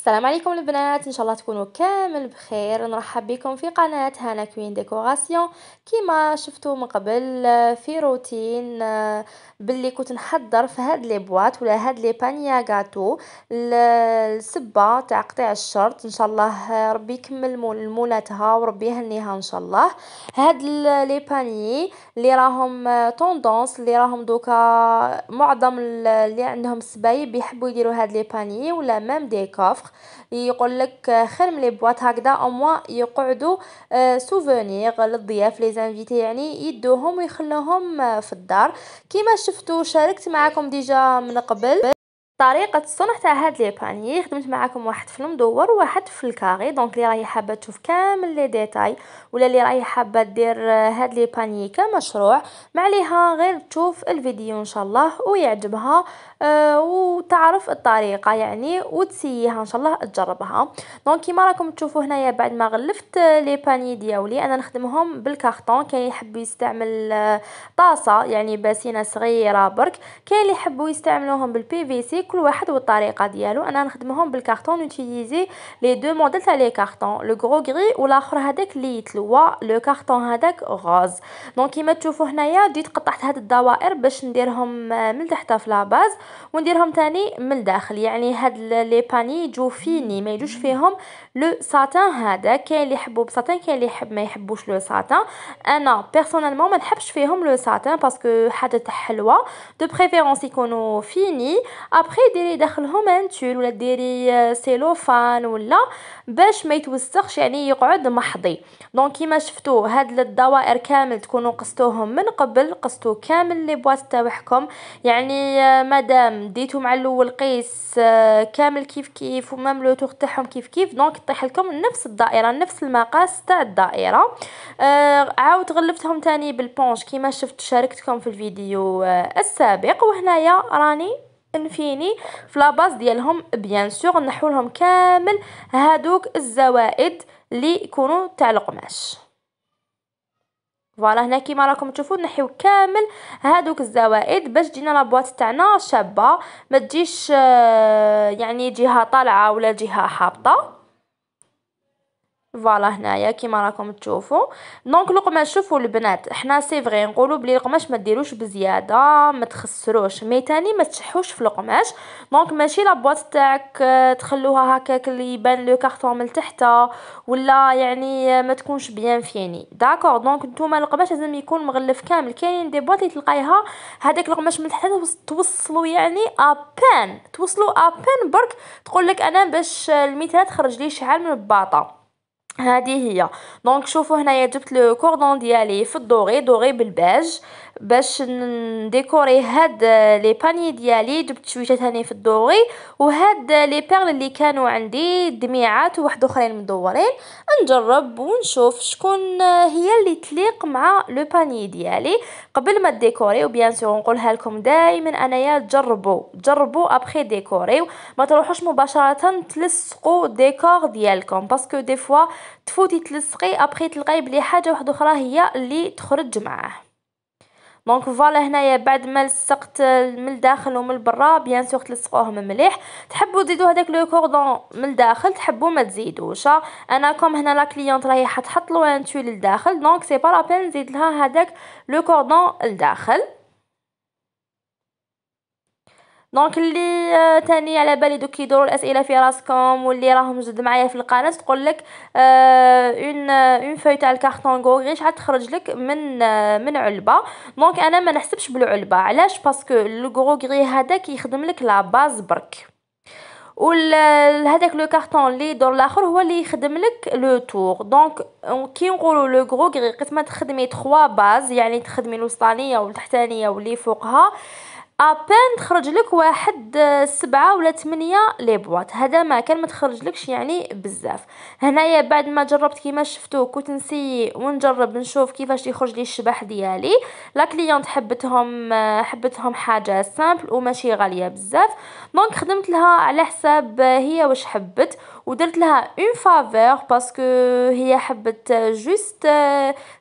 السلام عليكم البنات ان شاء الله تكونوا كامل بخير نرحب بكم في قناه هانا كوين ديكوراسيون كيما شفتوا من قبل آه، في روتين آه، باللي كنت نحضر في هاد لي بواط ولا هاد لي بانيا غاتو آه، السبه تاع قطيع الشرط ان شاء الله ربي يكمل مولاتها وربي يهنيها ان شاء الله هاد لي باني اللي راهم طوندونس اللي راهم دوكا معظم اللي عندهم سبايب يحبوا يديروا هاد لي باني ولا ميم دي يقول لك خير من لي بواط هكذا موا يقعدوا سوفونيغ آه، للضياف لي زانفيتي يعني يدوهم ويخلوهم آه، في الدار كيما شفتوا شاركت معكم ديجا من قبل طريقه صنع هاد لي بانيي خدمت معاكم واحد في المدور وواحد في الكاغي دونك اللي راهي حابه تشوف كامل لي ديتاي ولا اللي راهي حابه دير هاد لي بانيي كمشروع ما عليها غير تشوف الفيديو ان شاء الله ويعجبها آه، وتعرف الطريقه يعني وتسييها ان شاء الله تجربها دونك كيما راكم تشوفوا هنايا بعد ما غلفت لي بانيي ديالي انا نخدمهم بالكارتون كاين يحب يستعمل آه، طاسه يعني باسينه صغيره برك كاين اللي يحبوا يستعملوهم بالبي في سي كل واحد والطريقه ديالو انا نخدمهم بالكارتون نوتيليزي لي دو موديل تاع لي كارتون لو غرو غري والاخر هذاك اللي يتلوى لو كارتون هذاك غوز دونك كيما تشوفوا هنايا جيت قطعت هاد الدوائر باش نديرهم من تحت في لاباز ونديرهم تاني من الداخل يعني هاد لي باني يجو فيني ما يجوش فيهم لو ساتان هذا كاين اللي يحبوا بساتان كاين اللي يحب ما يحبوش لو ساتان انا بيرسونيلمون ما نحبش فيهم لو ساتان باسكو حاجه تاع حلوه دو بريفيرونس يكونوا فيني ابري ديري داخلهم انتول ولا ديري سيلوفان آه، ولا باش ما يتوسخش يعني يقعد محضي دونك كيما شفتوا هاد الدوائر كامل تكونوا قصتوهم من قبل قصتو كامل لي بواط تاعكم يعني آه، مادام ديتو مع الاول قيس آه، كامل كيف كيف ومام لو تور تاعهم كيف كيف دونك تطيح لكم نفس الدائره نفس المقاس تاع الدائره آه عاود غلفتهم تاني بالبونش كيما شفت شاركتكم في الفيديو آه السابق وهنايا راني انفيني في لاباز ديالهم بيان سور نحو لهم كامل هادوك الزوائد اللي يكونوا تاع القماش فوالا هنا كيما راكم تشوفوا نحيو كامل هادوك الزوائد باش تجينا لابواط تاعنا شابه ما تجيش آه، يعني جهه طالعه ولا جهه هابطه فوالا هنايا كيما راكم تشوفوا دونك القماش شوفوا البنات حنا سي فغي نقولوا بلي القماش ما ديروش بزياده ما تخسروش مي تاني ما تشحوش في القماش دونك ماشي لابواط تاعك آه، تخلوها هكاك اللي يبان لو كارطون من تحت ولا يعني آه، ما تكونش بيان فيني داكور دونك نتوما القماش لازم يكون مغلف كامل كاين دي بواط تلقايها هذاك القماش من تحت توصلوا يعني ابان توصلوا ابان برك تقول لك انا باش آه، الميتات تخرج لي شحال من الباطه Donc, je vous le cordon de Doré, Beige. باش نديكوري هاد لي باني ديالي جبت شويه ثاني في الدوغي وهاد لي بيرل اللي كانوا عندي دميعات وواحد اخرين مدورين نجرب ونشوف شكون هي اللي تليق مع لو باني ديالي قبل ما ديكوري وبيان سور نقولها لكم دائما انايا جربوا جربوا ابخي ديكوريو ما تروحوش مباشره تلصقوا ديكور ديالكم باسكو دي فوا تفوتي تلصقي ابخي تلقاي بلي حاجه واحده اخرى هي اللي تخرج معاه دونك فوالا هنايا بعد ما لصقت من الداخل ومن برا بيان سور تلصقوهم مليح تحبوا تزيدوا هذاك لو كوردون من الداخل تحبوا ما تزيدوش انا كوم هنا لا كليونت راهي حتحط لو ان للداخل دونك سي با لا بين نزيد لها هذاك لو كوردون لداخل دونك اللي آه، تاني على بالي دوك يديروا الاسئله في راسكم واللي راهم جد معايا في القناه تقول لك اون اون فوي تاع الكارطون غير شحال تخرج لك من آه، من علبه دونك انا ما نحسبش بالعلبه علاش باسكو لو غري هذا كيخدم لك لا باز برك وهذاك لو كارطون اللي دور الاخر هو اللي يخدم لك لو تور دونك آه، كي نقولوا لو غرو غري قسمه تخدمي 3 باز يعني تخدمي الوسطانيه والتحتانيه واللي فوقها آه أبان تخرجلك واحد آه، سبعة ولا تمنية لي بواط هذا مكان متخرجلكش يعني بزاف هنايا بعد ما جربت كيما شفتو كنت نسي ونجرب نشوف كيفاش يخرج لي الشبح ديالي لا كليونت حبتهم آه، حبتهم حاجه سامبل وماشي غاليه بزاف دونك خدمت لها على حساب آه، هي واش حبت ودرت لها اون فافور باسكو هي حبت جوست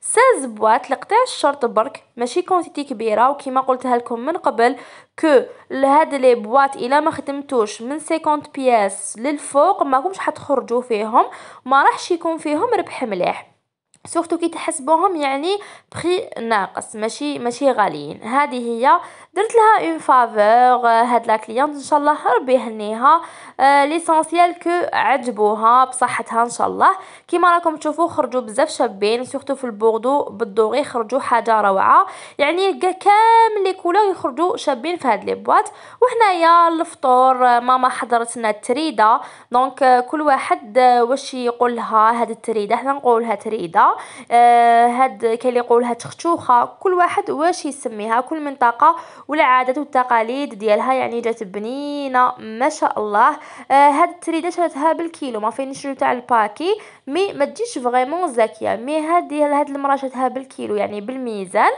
16 بواط لقطاع الشرط برك ماشي كونتيتي كبيره وكما قلتها لكم من قبل كو لهاد لي بواط الا ما خدمتوش من 50 بياس للفوق ما كنتش حتخرجوا فيهم ما راحش يكون فيهم ربح مليح سورتو كي تحسبوهم يعني بري ناقص ماشي ماشي غاليين هذه هي درت لها اون فافور هاد لا كليونت ان شاء الله ربي يهنيها ليسونسييل ليسونسيال كو عجبوها بصحتها ان شاء الله كيما راكم تشوفوا خرجوا بزاف شابين سورتو في البوردو بالدوغي خرجوا حاجه روعه يعني كامل لي كولور يخرجوا شابين في هاد لي بواط وحنايا الفطور ماما حضرت لنا التريده دونك كل واحد واش يقول لها هاد التريده حنا نقولها تريده الخضراء آه، هاد اللي يقولها تختوخه كل واحد واش يسميها كل منطقه ولا عادات والتقاليد ديالها يعني جات بنينه ما شاء الله آه، هاد التريده شراتها بالكيلو ما فينش تاع الباكي مي ما تجيش فريمون زاكيه مي ديال هاد المره شراتها بالكيلو يعني بالميزان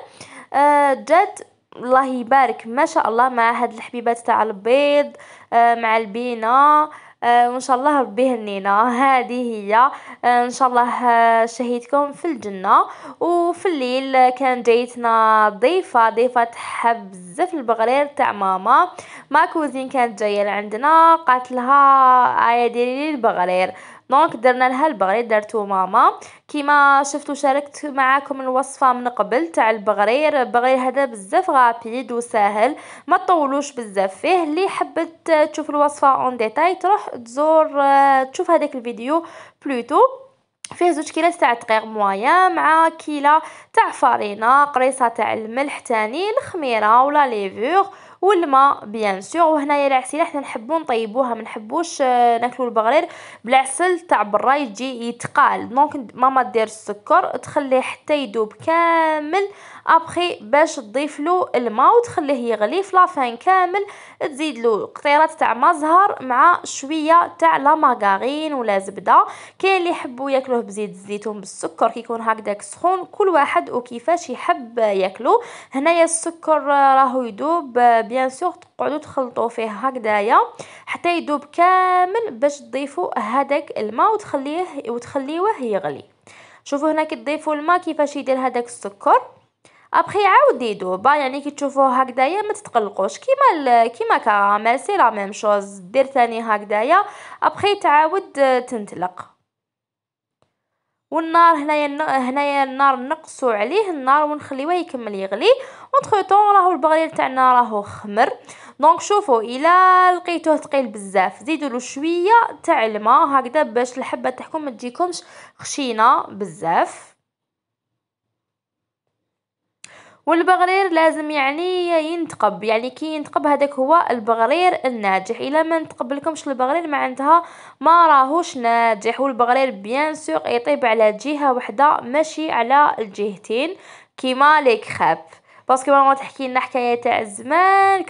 آه، جات الله يبارك ما شاء الله مع هاد الحبيبات تاع البيض مع البينه آه، وان شاء الله ربي يهنينا هذه هي آه، ان شاء الله آه، شهيتكم في الجنه وفي الليل كان جايتنا ضيفه ضيفه تحب بزاف البغرير تاع ماما ما كوزين كانت جايه لعندنا قالت لها ايا ديري لي البغرير دونك درنا لها البغرير دارتو ماما كيما شفتوا شاركت معاكم الوصفه من قبل تاع البغرير البغرير هذا بزاف غابيد وساهل ما طولوش بزاف فيه اللي حبت تشوف الوصفه اون ديتاي تروح تزور تشوف هذاك الفيديو بلوتو فيه زوج كيلات تاع دقيق موايان مع كيله تاع فرينه قريصه تاع الملح تاني الخميره ولا ليفور والماء بيان سور وهنايا العسيله حنا نحبو نطيبوها ما نحبوش آه، ناكلو البغرير بالعسل تاع برا يجي يتقال دونك ماما دير السكر تخليه حتى يذوب كامل ابخي باش تضيف له الماء وتخليه يغلي في لافان كامل تزيد له قطيرات تاع ما زهر مع شويه تاع لا مارغارين ولا زبده كاين اللي يحبوا ياكلوه بزيت الزيتون بالسكر كيكون هكذاك سخون كل واحد وكيفاش يحب ياكلو هنايا السكر راهو يذوب بيان سور تقعدوا تخلطوا فيه هكذايا حتى يدوب كامل باش تضيفوا هذاك الماء وتخليه وتخليوه يغلي شوفوا هنا كي تضيفوا الماء كيفاش يدير هذاك السكر ابخي عاود يدوب يعني كي تشوفوه هكذايا ما تتقلقوش كيما كيما كراميل سي لا ميم شوز دير ثاني هكذايا ابخي تعاود تنتلق والنار هنايا هنايا النار نقصوا عليه النار ونخليوه يكمل يغلي اونتخ طون راهو البغليل تاعنا راهو خمر دونك شوفوا الى لقيتوه ثقيل بزاف زيدوا له شويه تاع الماء هكذا باش الحبه تاعكم ما تجيكمش خشينه بزاف والبغرير لازم يعني ينتقب يعني كي ينتقب هذاك هو البغرير الناجح الا ما نتقبلكمش البغرير معناتها ما راهوش ناجح والبغرير بيان سور يطيب على جهه وحده ماشي على الجهتين كيما لي كريب باسكو ماما تحكي لنا حكايه تاع زمان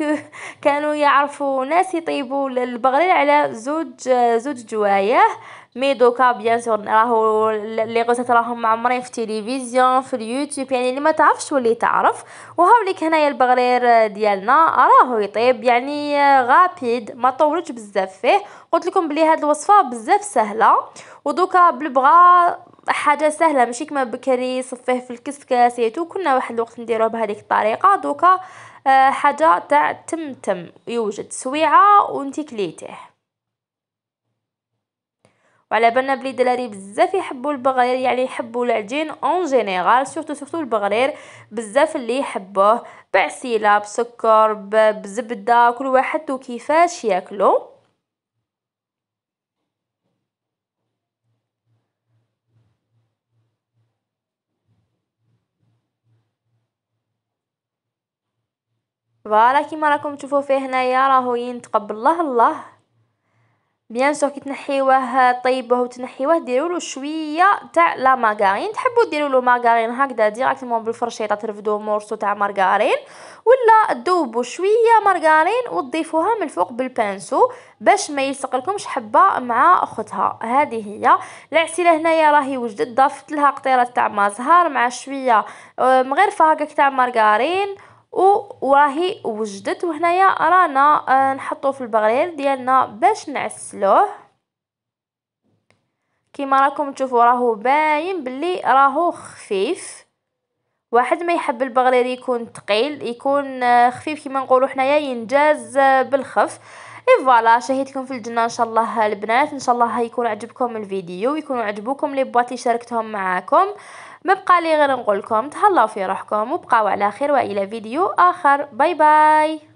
كانوا يعرفوا ناس يطيبوا البغرير على زوج زوج جوايه مي دوكا بيان سور راهو لي غوسات راهم معمرين في التلفزيون في اليوتيوب يعني اللي ما تعرفش واللي تعرف وهاوليك هنايا البغرير ديالنا راهو يطيب يعني غابيد ما طولتش بزاف فيه قلت لكم بلي هاد الوصفه بزاف سهله ودوكا بالبغا حاجه سهله ماشي كما بكري صفيه في الكسكاسيت كنا واحد الوقت نديروه بهذيك الطريقه دوكا آه، حاجه تاع تم تم يوجد سويعه وانت كليتيه وعلى بالنا بلي الدراري بزاف يحبوا البغرير يعني يحبوا العجين اون جينيرال سورتو سورتو البغرير بزاف اللي يحبوه بعسيله بسكر بزبده كل واحد وكيفاش ياكلو فوالا كيما راكم تشوفوا فيه هنايا راهو ينتقب الله الله بيان سور كي تنحيوه طيبوه وتنحيوه ديروا له شويه تاع لا مارغارين تحبوا ديروا له مارغارين هكذا ديريكتومون بالفرشيطه ترفدوا مورسو تاع مارغارين ولا ذوبوا شويه مارغارين وتضيفوها من الفوق بالبانسو باش ما لكمش حبه مع اختها هذه هي العسيله هنايا راهي وجدت ضفت لها قطيره تاع مازهر مع شويه آه، مغرفه هكاك تاع مارغارين وهي وجدت وهنايا رانا آه، نحطو في البغرير ديالنا باش نعسلوه كيما راكم تشوفوا راهو باين بلي راهو خفيف واحد ما يحب البغرير يكون ثقيل يكون آه، خفيف كيما نقولوا حنايا ينجاز آه، بالخف اي فوالا شهيتكم في الجنه ان شاء الله البنات ان شاء الله يكون عجبكم الفيديو ويكونوا عجبوكم لي بواط اللي شاركتهم معاكم ما بقى لي غير نقول لكم تهلاو في روحكم وبقاو على خير والى فيديو اخر باي باي